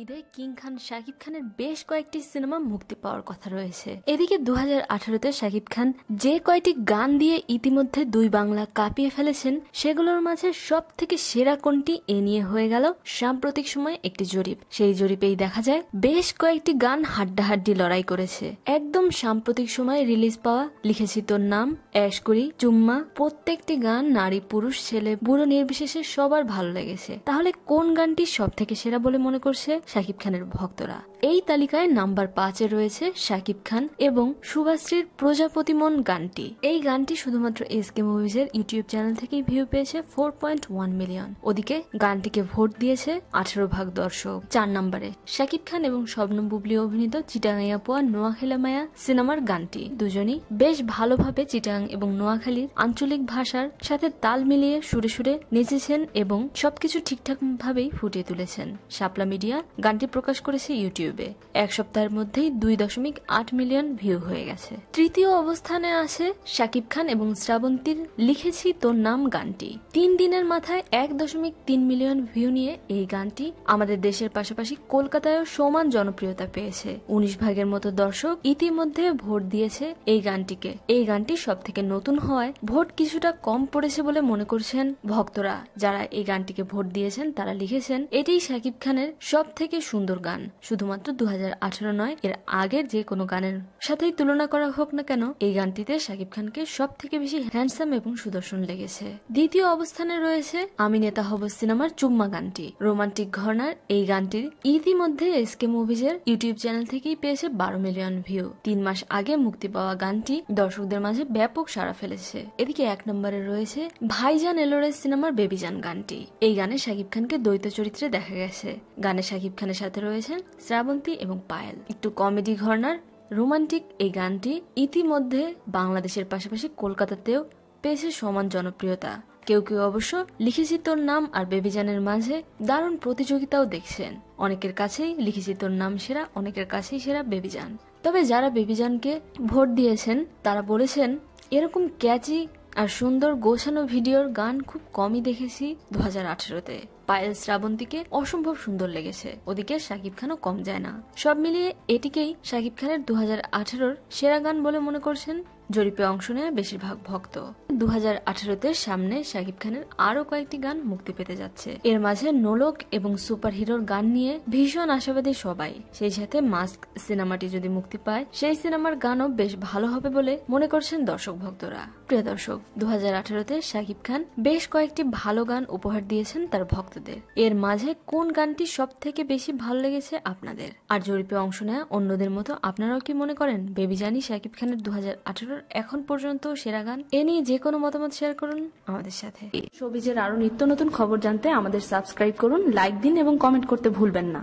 ঈদে কিং খান শাকিব খানের বেশ কয়েকটি সিনেমা মুক্তি পাওয়ার কথা রয়েছে এদিকে দু হাজার আঠারোতে শাকিব খান যে কয়টি গান দিয়ে ইতিমধ্যে দুই বাংলা কাঁপিয়ে ফেলেছেন সেগুলোর মাঝে সব থেকে সেরা কোনটি এ নিয়ে হয়ে গেল সাম্প্রতিক সময়ে একটি জরিপ সেই জরিপেই দেখা যায় বেশ কয়েকটি গান হাড্ডাহাড্ডি লড়াই করেছে একদম সাম্প্রতিক সময়ে রিলিজ পাওয়া লিখেছি তোর নাম অ্যাশ করি চুম্মা প্রত্যেকটি গান নারী পুরুষ ছেলে বুড়ো নির্বিশেষে সবার ভালো লেগেছে তাহলে কোন গানটি সব থেকে সেরা বলে মনে করছে করছে শাকিব খানের ভক্তরা এই তালিকায় নাম্বার পাঁচে রয়েছে শাকিব খান এবং সুভাশ্রীর প্রজাপতিমন গানটি এই গানটি শুধুমাত্র এস কে মুভিজের ইউটিউব চ্যানেল থেকেই ভিউ পেয়েছে ফোর পয়েন্ট ওয়ান মিলিয়ন ওদিকে গানটিকে ভোট দিয়েছে আঠারো ভাগ দর্শক চার নম্বরে শাকিব খান এবং স্বপ্ন বুবলি অভিনীত চিটাঙ্গাইয়া পোয়া নোয়াখেলা মায়া সিনেমার গানটি দুজনই বেশ ভালোভাবে চিটাং এবং নোয়াখালীর আঞ্চলিক ভাষার সাথে তাল মিলিয়ে সুরে সুরে নেচেছেন এবং সবকিছু ঠিকঠাক ভাবেই ফুটিয়ে তুলেছেন শাপলা মিডিয়া সোনিয়া গানটি প্রকাশ করেছে ইউটিউবে এক সপ্তাহের মধ্যেই দুই দশমিক আট মিলিয়ন ভিউ হয়ে গেছে তৃতীয় অবস্থানে আসে শাকিব খান এবং শ্রাবন্তীর লিখেছি তোর নাম গানটি তিন দিনের মাথায় এক দশমিক তিন মিলিয়ন ভিউ নিয়ে এই গানটি আমাদের দেশের পাশাপাশি কলকাতায়ও সমান জনপ্রিয়তা পেয়েছে উনিশ ভাগের মতো দর্শক ইতিমধ্যে ভোট দিয়েছে এই গানটিকে এই গানটি সব থেকে নতুন হওয়ায় ভোট কিছুটা কম পড়েছে বলে মনে করছেন ভক্তরা যারা এই গানটিকে ভোট দিয়েছেন তারা লিখেছেন এটি শাকিব খানের সব সব থেকে সুন্দর গান শুধুমাত্র দু নয় এর আগের যে কোনো গানের সাথেই তুলনা করা হোক না কেন এই গানটিতে শাকিব খানকে সব থেকে বেশি হ্যান্ডসাম এবং সুদর্শন লেগেছে দ্বিতীয় অবস্থানে রয়েছে আমি নেতা হব সিনেমার চুম্মা গানটি রোমান্টিক ঘরনার এই গানটির ইতিমধ্যে এসকে মুভিজের ইউটিউব চ্যানেল থেকেই পেয়েছে বারো মিলিয়ন ভিউ তিন মাস আগে মুক্তি পাওয়া গানটি দর্শকদের মাঝে ব্যাপক সাড়া ফেলেছে এদিকে এক নম্বরে রয়েছে ভাইজান এলোরের সিনেমার বেবিজান গানটি এই গানে শাকিব খানকে দ্বৈত চরিত্রে দেখা গেছে গানের শাকিব খানের সাথে রয়েছেন শ্রাবন্তী এবং পায়েল একটু কমেডি ঘর্নার রোমান্টিক এই গানটি ইতিমধ্যে বাংলাদেশের পাশাপাশি কলকাতাতেও পেয়েছে সমান জনপ্রিয়তা কেউ কেউ অবশ্য লিখেছি নাম আর বেবিজানের মাঝে দারুণ প্রতিযোগিতাও দেখছেন অনেকের কাছেই লিখেছি নাম সেরা অনেকের কাছেই সেরা বেবিজান তবে যারা বেবিজানকে ভোট দিয়েছেন তারা বলেছেন এরকম ক্যাচি আর সুন্দর গোছানো ভিডিওর গান খুব কমই দেখেছি দু হাজার আঠেরোতে পায়েল শ্রাবন্তীকে অসম্ভব সুন্দর লেগেছে ওদিকে শাকিব খানও কম যায় না সব মিলিয়ে এটিকেই শাকিব খানের দু হাজার সেরা গান বলে মনে করছেন জরিপে অংশ নেয় বেশিরভাগ ভক্ত দু হাজার সামনে শাকিব খানের আরও কয়েকটি গান মুক্তি পেতে যাচ্ছে এর মাঝে নোলক এবং সুপার হিরোর গান নিয়ে ভীষণ আশাবাদী সবাই সেই সাথে মাস্ক সিনেমাটি যদি মুক্তি পায় সেই সিনেমার গানও বেশ ভালো হবে বলে মনে করছেন দর্শক ভক্তরা প্রিয় দর্শক দু হাজার আঠারোতে শাকিব খান বেশ কয়েকটি ভালো গান উপহার দিয়েছেন তার ভক্তদের এর মাঝে কোন গানটি সব থেকে বেশি ভালো লেগেছে আপনাদের আর জরিপে অংশ নেয় অন্যদের মতো আপনারাও কি মনে করেন বেবি জানি শাকিব খানের দু হাজার এখন পর্যন্ত সেরা গান এ নিয়ে যে কোনো মতামত শেয়ার করুন আমাদের সাথে সবিজের আরো নিত্য নতুন খবর জানতে আমাদের সাবস্ক্রাইব করুন লাইক দিন এবং কমেন্ট করতে ভুলবেন না